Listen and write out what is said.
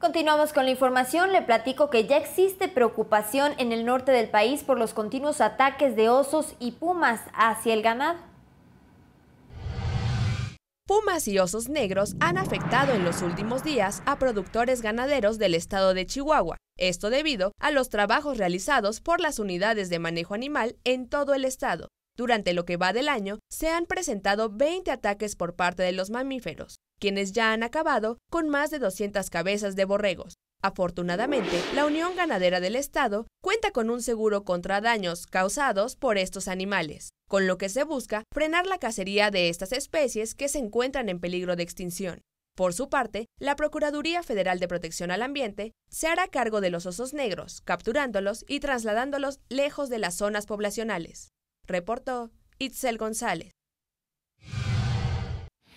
Continuamos con la información, le platico que ya existe preocupación en el norte del país por los continuos ataques de osos y pumas hacia el ganado. Pumas y osos negros han afectado en los últimos días a productores ganaderos del estado de Chihuahua, esto debido a los trabajos realizados por las unidades de manejo animal en todo el estado. Durante lo que va del año, se han presentado 20 ataques por parte de los mamíferos, quienes ya han acabado con más de 200 cabezas de borregos. Afortunadamente, la Unión Ganadera del Estado cuenta con un seguro contra daños causados por estos animales, con lo que se busca frenar la cacería de estas especies que se encuentran en peligro de extinción. Por su parte, la Procuraduría Federal de Protección al Ambiente se hará cargo de los osos negros, capturándolos y trasladándolos lejos de las zonas poblacionales. Reportó Itzel González.